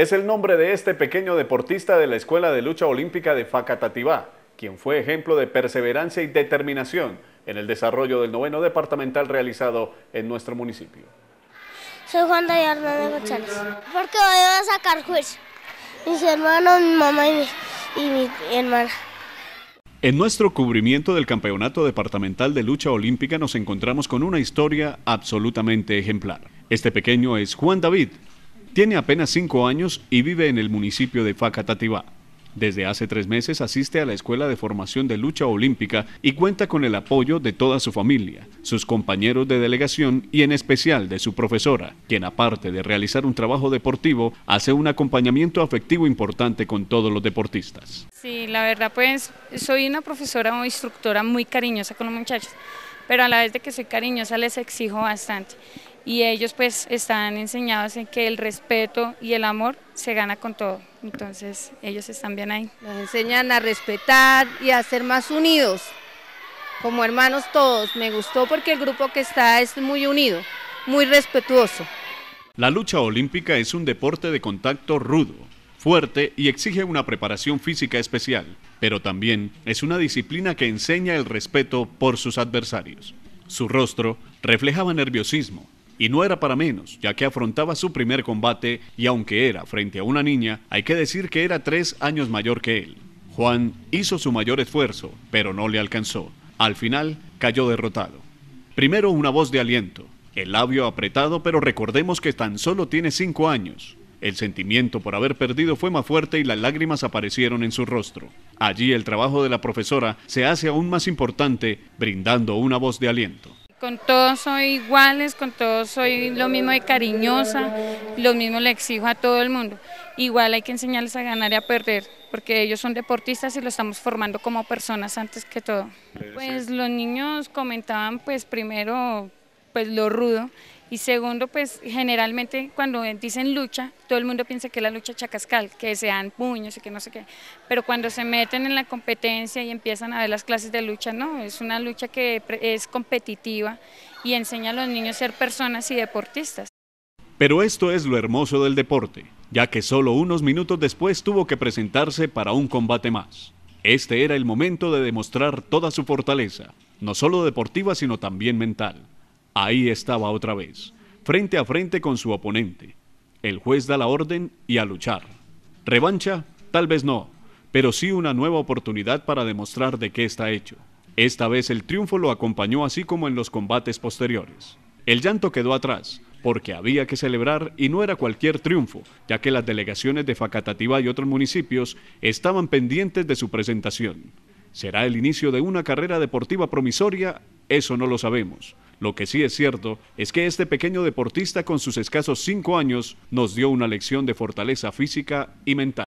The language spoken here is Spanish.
es el nombre de este pequeño deportista de la Escuela de Lucha Olímpica de Facatativá, quien fue ejemplo de perseverancia y determinación en el desarrollo del noveno departamental realizado en nuestro municipio. Soy Juan David Hernández González, porque hoy voy a sacar juez. Mis hermanos, mi mamá y y mi hermana. En nuestro cubrimiento del Campeonato Departamental de Lucha Olímpica nos encontramos con una historia absolutamente ejemplar. Este pequeño es Juan David, tiene apenas cinco años y vive en el municipio de Facatativá. Desde hace tres meses asiste a la Escuela de Formación de Lucha Olímpica y cuenta con el apoyo de toda su familia, sus compañeros de delegación y en especial de su profesora, quien aparte de realizar un trabajo deportivo, hace un acompañamiento afectivo importante con todos los deportistas. Sí, la verdad pues soy una profesora o instructora muy cariñosa con los muchachos, pero a la vez de que soy cariñosa les exijo bastante y ellos pues están enseñados en que el respeto y el amor se gana con todo. Entonces ellos están bien ahí. Nos enseñan a respetar y a ser más unidos, como hermanos todos. Me gustó porque el grupo que está es muy unido, muy respetuoso. La lucha olímpica es un deporte de contacto rudo, fuerte y exige una preparación física especial, pero también es una disciplina que enseña el respeto por sus adversarios. Su rostro reflejaba nerviosismo, y no era para menos, ya que afrontaba su primer combate y aunque era frente a una niña, hay que decir que era tres años mayor que él. Juan hizo su mayor esfuerzo, pero no le alcanzó. Al final cayó derrotado. Primero una voz de aliento, el labio apretado, pero recordemos que tan solo tiene cinco años. El sentimiento por haber perdido fue más fuerte y las lágrimas aparecieron en su rostro. Allí el trabajo de la profesora se hace aún más importante, brindando una voz de aliento. Con todos soy iguales, con todos soy lo mismo de cariñosa, lo mismo le exijo a todo el mundo. Igual hay que enseñarles a ganar y a perder, porque ellos son deportistas y lo estamos formando como personas antes que todo. Pues los niños comentaban pues primero pues lo rudo y segundo, pues generalmente cuando dicen lucha, todo el mundo piensa que es la lucha chacascal, que se dan puños y que no sé qué. Pero cuando se meten en la competencia y empiezan a ver las clases de lucha, no, es una lucha que es competitiva y enseña a los niños a ser personas y deportistas. Pero esto es lo hermoso del deporte, ya que solo unos minutos después tuvo que presentarse para un combate más. Este era el momento de demostrar toda su fortaleza, no solo deportiva sino también mental. Ahí estaba otra vez, frente a frente con su oponente. El juez da la orden y a luchar. Revancha, tal vez no, pero sí una nueva oportunidad para demostrar de qué está hecho. Esta vez el triunfo lo acompañó así como en los combates posteriores. El llanto quedó atrás, porque había que celebrar y no era cualquier triunfo, ya que las delegaciones de Facatativá y otros municipios estaban pendientes de su presentación. ¿Será el inicio de una carrera deportiva promisoria? Eso no lo sabemos, lo que sí es cierto es que este pequeño deportista con sus escasos cinco años nos dio una lección de fortaleza física y mental.